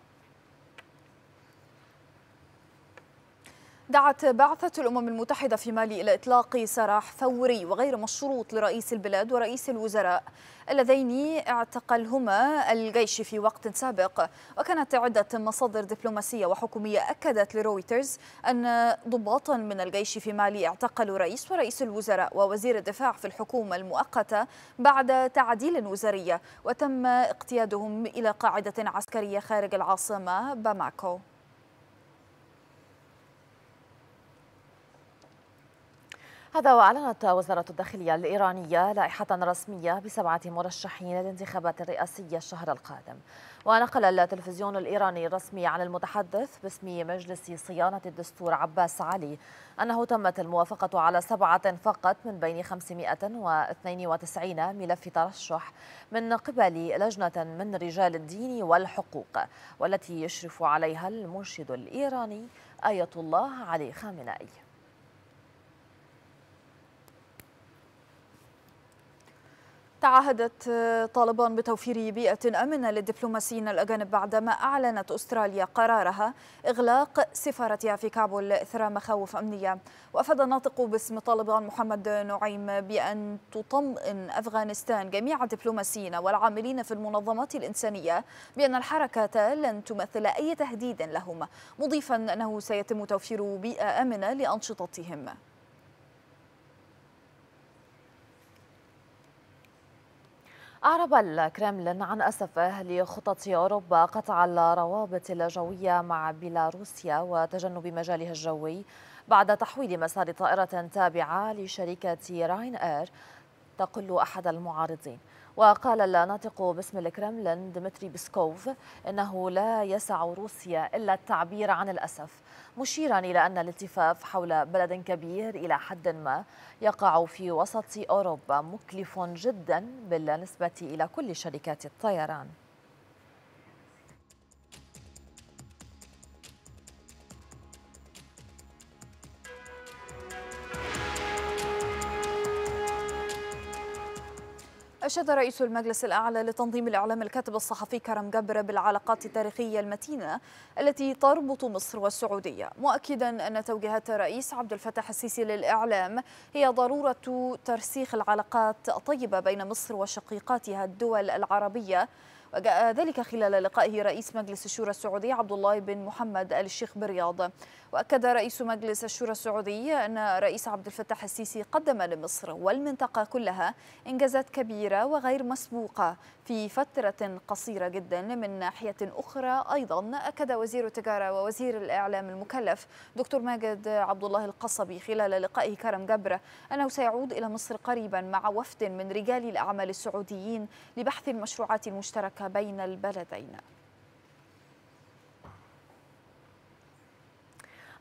دعت بعثة الأمم المتحدة في مالي إلى إطلاق سراح فوري وغير مشروط لرئيس البلاد ورئيس الوزراء اللذين اعتقلهما الجيش في وقت سابق وكانت عدة مصادر دبلوماسية وحكومية أكدت لرويترز أن ضباطا من الجيش في مالي اعتقلوا رئيس ورئيس الوزراء ووزير الدفاع في الحكومة المؤقتة بعد تعديل وزارية وتم اقتيادهم إلى قاعدة عسكرية خارج العاصمة باماكو هذا وأعلنت وزارة الداخلية الإيرانية لائحة رسمية بسبعة مرشحين للانتخابات الرئاسية الشهر القادم ونقل التلفزيون الإيراني الرسمي عن المتحدث باسم مجلس صيانة الدستور عباس علي أنه تمت الموافقة على سبعة فقط من بين 592 ملف ترشح من قبل لجنة من رجال الدين والحقوق والتي يشرف عليها المرشد الإيراني آية الله علي خامنائي تعهدت آه، طالبان بتوفير بيئة آمنة للدبلوماسيين الأجانب بعدما أعلنت أستراليا قرارها إغلاق سفارتها في كابول إثر مخاوف أمنية وأفاد الناطق باسم طالبان محمد نعيم بأن تطمئن أفغانستان جميع الدبلوماسيين والعاملين في المنظمات الإنسانية بأن الحركة لن تمثل أي تهديد لهم مضيفا أنه سيتم توفير بيئة آمنة لأنشطتهم أعرب الكرملين عن أسفه لخطط أوروبا قطع الروابط الجوية مع بيلاروسيا وتجنب مجالها الجوي بعد تحويل مسار طائرة تابعة لشركة راين إير تقل أحد المعارضين وقال الناطق باسم الكرملين ديمتري بسكوف إنه لا يسع روسيا إلا التعبير عن الأسف مشيرا إلى أن الالتفاف حول بلد كبير إلى حد ما يقع في وسط أوروبا مكلف جدا بالنسبة إلى كل شركات الطيران أشاد رئيس المجلس الأعلى لتنظيم الإعلام الكاتب الصحفي كرم جبر بالعلاقات التاريخية المتينة التي تربط مصر والسعودية مؤكدا أن توجيهات الرئيس عبد الفتاح السيسي للإعلام هي ضرورة ترسيخ العلاقات الطيبة بين مصر وشقيقاتها الدول العربية وجاء ذلك خلال لقائه رئيس مجلس الشورى السعودي عبد الله بن محمد آل الشيخ بالرياض وأكد رئيس مجلس الشورى السعودي أن رئيس عبد الفتاح السيسي قدم لمصر والمنطقة كلها إنجازات كبيرة وغير مسبوقة في فترة قصيرة جدا من ناحية أخرى أيضا أكد وزير التجارة ووزير الإعلام المكلف دكتور ماجد عبد الله القصبي خلال لقائه كرم جبرة أنه سيعود إلى مصر قريبا مع وفد من رجال الأعمال السعوديين لبحث المشروعات المشتركة بين البلدين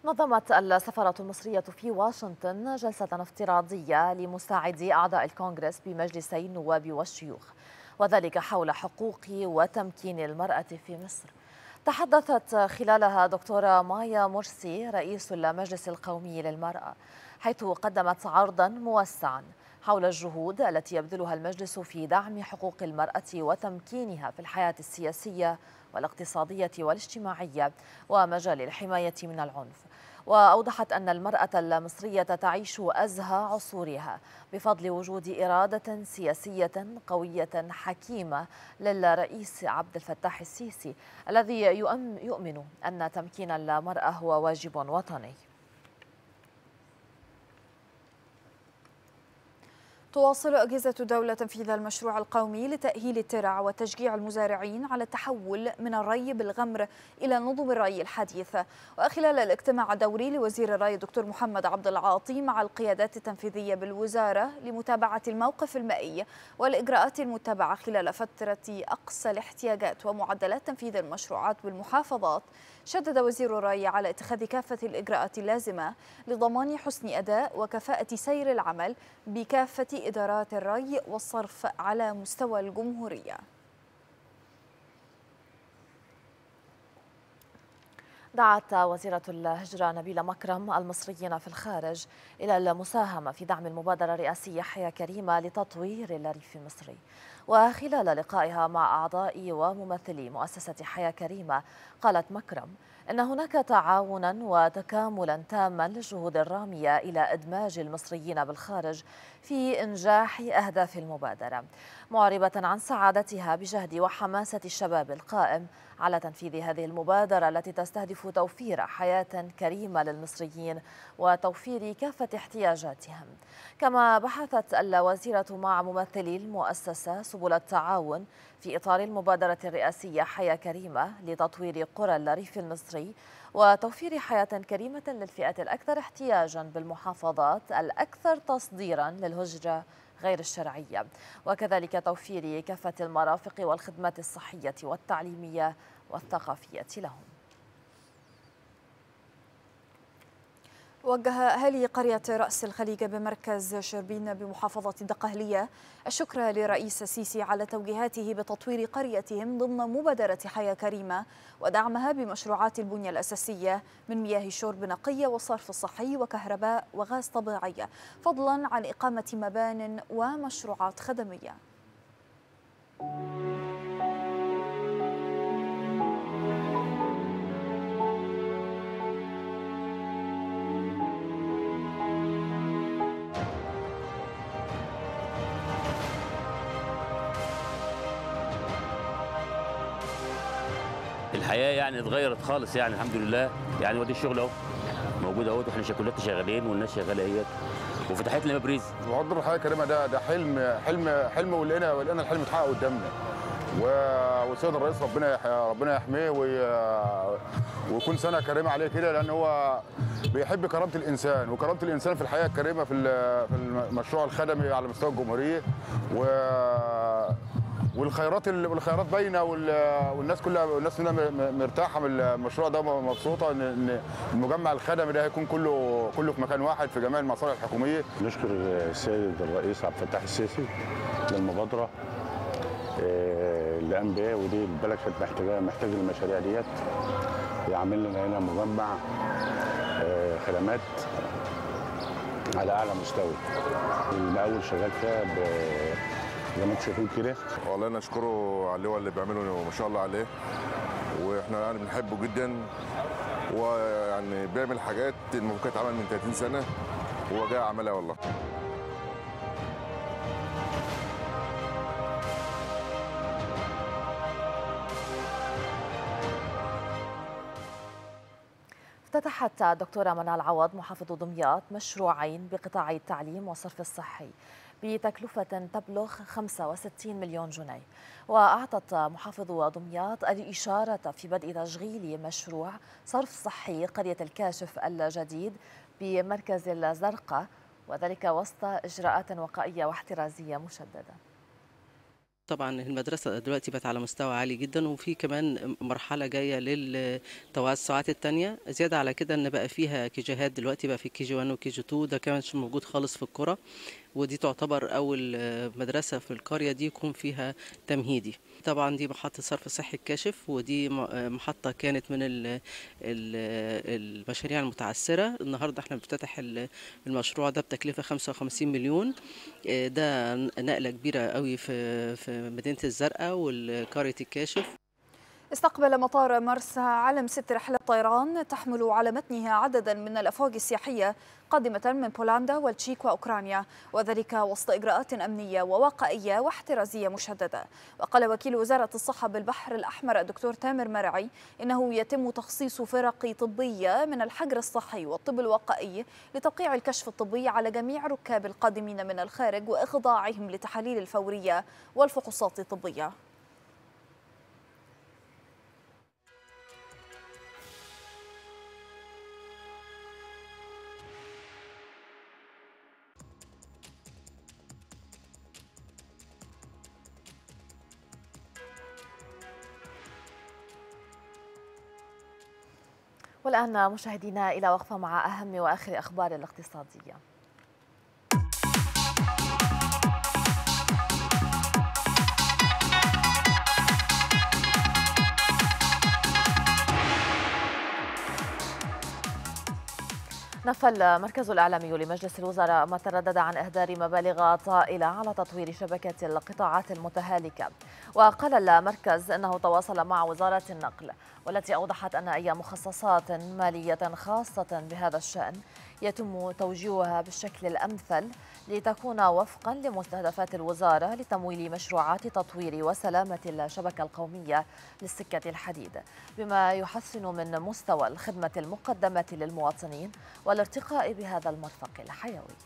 نظمت السفارة المصرية في واشنطن جلسة افتراضية لمساعدي أعضاء الكونغرس بمجلسي النواب والشيوخ وذلك حول حقوق وتمكين المرأة في مصر تحدثت خلالها دكتورة مايا مرسي رئيس المجلس القومي للمرأة حيث قدمت عرضا موسعا حول الجهود التي يبذلها المجلس في دعم حقوق المرأة وتمكينها في الحياة السياسية والاقتصادية والاجتماعية ومجال الحماية من العنف وأوضحت أن المرأة المصرية تعيش أزهى عصورها بفضل وجود إرادة سياسية قوية حكيمة للرئيس عبد الفتاح السيسي الذي يؤمن أن تمكين المرأة هو واجب وطني تواصل أجهزة دولة تنفيذ المشروع القومي لتأهيل الترع وتشجيع المزارعين على التحول من الري بالغمر إلى نظم الري الحديثة وخلال الاجتماع الدوري لوزير الري دكتور محمد عبد العاطي مع القيادات التنفيذية بالوزارة لمتابعة الموقف المائي والإجراءات المتبعة خلال فترة أقصى الاحتياجات ومعدلات تنفيذ المشروعات بالمحافظات شدد وزير الري على اتخاذ كافة الإجراءات اللازمة لضمان حسن أداء وكفاءة سير العمل بكافة إدارات الري والصرف على مستوى الجمهورية دعت وزيرة الهجرة نبيلة مكرم المصريين في الخارج إلى المساهمة في دعم المبادرة الرئاسية حياة كريمة لتطوير الريف المصري وخلال لقائها مع أعضاء وممثلي مؤسسة حياة كريمة قالت مكرم إن هناك تعاونا وتكاملا تاما للجهود الرامية إلى إدماج المصريين بالخارج في إنجاح أهداف المبادرة معربة عن سعادتها بجهد وحماسة الشباب القائم على تنفيذ هذه المبادرة التي تستهدف توفير حياة كريمة للمصريين وتوفير كافة احتياجاتهم كما بحثت الوزيرة مع ممثلي المؤسسة سبل التعاون في إطار المبادرة الرئاسية حياة كريمة لتطوير قرى الريف المصري وتوفير حياة كريمة للفئات الأكثر احتياجا بالمحافظات الأكثر تصديرا للهجرة غير الشرعية وكذلك توفير كافة المرافق والخدمات الصحية والتعليمية والثقافية لهم وجه أهالي قرية رأس الخليج بمركز شربين بمحافظة الدقهلية الشكر لرئيس السيسي على توجيهاته بتطوير قريتهم ضمن مبادرة حياة كريمة ودعمها بمشروعات البنية الأساسية من مياه شرب نقية وصرف صحي وكهرباء وغاز طبيعي فضلا عن إقامة مبان ومشروعات خدمية الحياه يعني اتغيرت خالص يعني الحمد لله يعني ودي الشغل اهو موجود اهو واحنا شكلات شغالين والناس شغاله اهي وفتحت لي مبريز وعبد الحياه كريمه ده ده حلم حلم حلم ولقينا ولقينا الحلم اتحقق قدامنا والسيد الرئيس ربنا ربنا يحميه ويكون سنه كريمه عليه كده لان هو بيحب كرامه الانسان وكرامه الانسان في الحياه الكريمه في المشروع الخدمي على مستوى الجمهوريه و والخيرات ال... والخيرات باينه والناس كلها والناس كلها مرتاحه من المشروع ده مبسوطه ان المجمع الخدمي ده هيكون كله كله في مكان واحد في جميع المصالح الحكوميه نشكر السيد الرئيس عبد الفتاح السيسي للمبادره اللي آه، قام بيها ودي البلد كانت محتاجه محتاجه المشاريع ديت يعمل لنا هنا مجمع آه، خدمات على اعلى مستوى المقاول شغال فيها زي ما انتم شايفين كده والله انا اشكره على اللي, اللي بيعمله ما شاء الله عليه واحنا يعني بنحبه جدا ويعني بيعمل حاجات المفروض تتعمل من 30 سنه هو جاي عملها والله افتتحت الدكتورة منال عوض محافظ دمياط مشروعين بقطاعي التعليم والصرف الصحي بتكلفة تبلغ 65 مليون جنيه وأعطت محافظ دمياط الإشارة في بدء تشغيل مشروع صرف صحي قرية الكاشف الجديد بمركز الزرقاء وذلك وسط إجراءات وقائية واحترازية مشددة طبعا المدرسه دلوقتي بقت على مستوى عالي جدا وفي كمان مرحله جايه للتوسعات الثانيه زياده على كده ان بقى فيها كيجيهات دلوقتي بقى في كيجي 1 وكيجي 2 ده كمان مش موجود خالص في الكره ودي تعتبر أول آه، مدرسة في القرية دي يكون فيها تمهيدي طبعا دي محطة صرف صحي الكاشف ودي آه، محطة كانت من آه، المشاريع المتعثرة النهاردة احنا بنفتتح المشروع ده بتكلفة 55 مليون ده نقلة كبيرة قوي في مدينة الزرقاء وقرية الكاشف استقبل مطار مرسى علم ست رحلات طيران تحمل على متنها عددا من الأفواج السياحية قادمة من بولندا والتشيك وأوكرانيا وذلك وسط إجراءات أمنية ووقائية واحترازية مشددة وقال وكيل وزارة الصحة بالبحر الأحمر الدكتور تامر مرعي إنه يتم تخصيص فرق طبية من الحجر الصحي والطب الوقائي لتوقيع الكشف الطبي على جميع ركاب القادمين من الخارج وإخضاعهم لتحاليل الفورية والفحوصات الطبية الآن مشاهدينا إلى وقفة مع أهم وآخر أخبار الاقتصادية نفى المركز الإعلامي لمجلس الوزراء ما تردد عن إهدار مبالغ طائلة على تطوير شبكة القطاعات المتهالكة وقال المركز أنه تواصل مع وزارة النقل والتي أوضحت أن أي مخصصات مالية خاصة بهذا الشأن يتم توجيهها بالشكل الأمثل لتكون وفقا لمستهدفات الوزارة لتمويل مشروعات تطوير وسلامة الشبكة القومية للسكة الحديد بما يحسن من مستوى الخدمة المقدمة للمواطنين والارتقاء بهذا المرفق الحيوي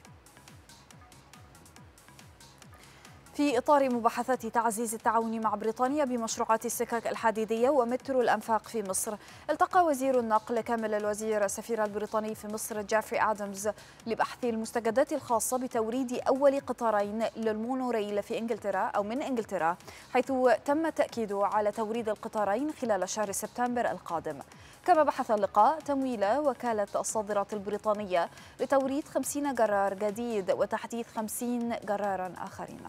في إطار مباحثات تعزيز التعاون مع بريطانيا بمشروعات السكك الحديدية ومترو الأنفاق في مصر التقى وزير النقل كامل الوزير السفير البريطاني في مصر جافري آدمز لبحث المستجدات الخاصة بتوريد أول قطارين للمونوريل في إنجلترا أو من إنجلترا حيث تم تأكيد على توريد القطارين خلال شهر سبتمبر القادم كما بحث اللقاء تمويل وكالة الصادرات البريطانية لتوريد 50 جرار جديد وتحديث 50 جرارا آخرين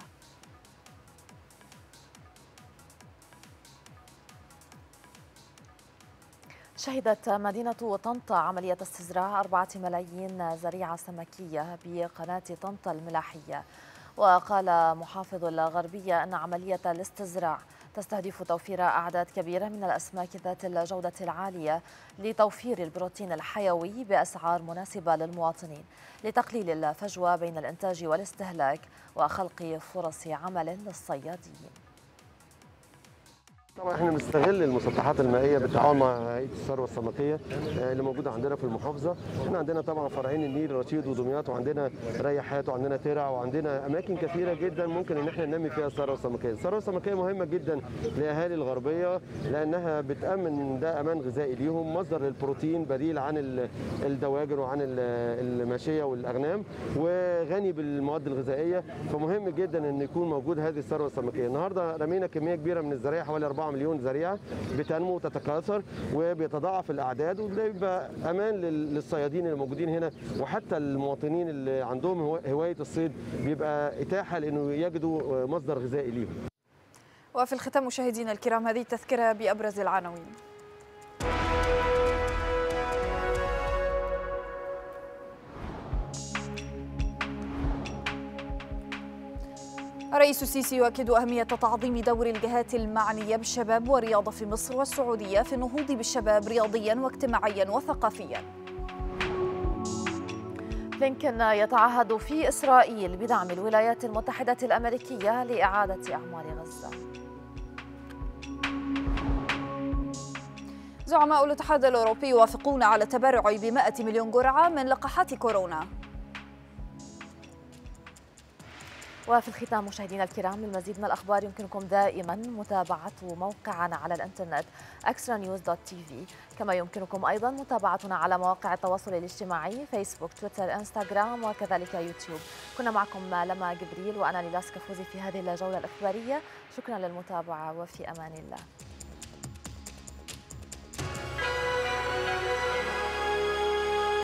شهدت مدينة طنطا عملية استزراع أربعة ملايين زريعة سمكية بقناة طنطا الملاحية وقال محافظ الغربية أن عملية الاستزراع تستهدف توفير أعداد كبيرة من الأسماك ذات الجودة العالية لتوفير البروتين الحيوي بأسعار مناسبة للمواطنين لتقليل الفجوة بين الإنتاج والاستهلاك وخلق فرص عمل للصيادين طبعا احنا بنستغل المسطحات المائيه بالتعاون مع هيئه الثروه السمكيه آه، اللي موجوده عندنا في المحافظه، احنا عندنا طبعا فرعين النيل رشيد ودمياط وعندنا ريحات وعندنا ترع وعندنا اماكن كثيره جدا ممكن ان احنا ننمي فيها الثروه السمكيه، الثروه السمكيه مهمه جدا لاهالي الغربيه لانها بتامن ده امان غذائي ليهم، مصدر للبروتين بديل عن الدواجن وعن الماشيه والاغنام وغني بالمواد الغذائيه، فمهم جدا ان يكون موجود هذه الثروه السمكيه، النهارده رمينا كميه كبيره من الزرايح حوالي 4 مليون ذريعه بتنمو وتتكاثر وبيتضاعف الاعداد وبيبقى امان للصيادين الموجودين هنا وحتى المواطنين اللي عندهم هوايه الصيد بيبقى اتاحه لانه يجدوا مصدر غذائي ليهم. وفي الختام مشاهدينا الكرام هذه التذكره بابرز العناوين. الرئيس السيسي يؤكد أهمية تعظيم دور الجهات المعنية بالشباب والرياضة في مصر والسعودية في النهوض بالشباب رياضيا واجتماعيا وثقافيا لينكن يتعهد في إسرائيل بدعم الولايات المتحدة الأمريكية لإعادة أعمار غزة زعماء الاتحاد الأوروبي يوافقون على تبرع بمائة مليون جرعة من لقاحات كورونا وفي الختام مشاهدينا الكرام للمزيد من الأخبار يمكنكم دائما متابعة موقعنا على الإنترنت extranews.tv كما يمكنكم أيضا متابعتنا على مواقع التواصل الاجتماعي فيسبوك تويتر إنستغرام وكذلك يوتيوب كنا معكم لما جبريل وأنا ليلاس كفوزي في هذه الجولة الإخبارية شكرا للمتابعة وفي أمان الله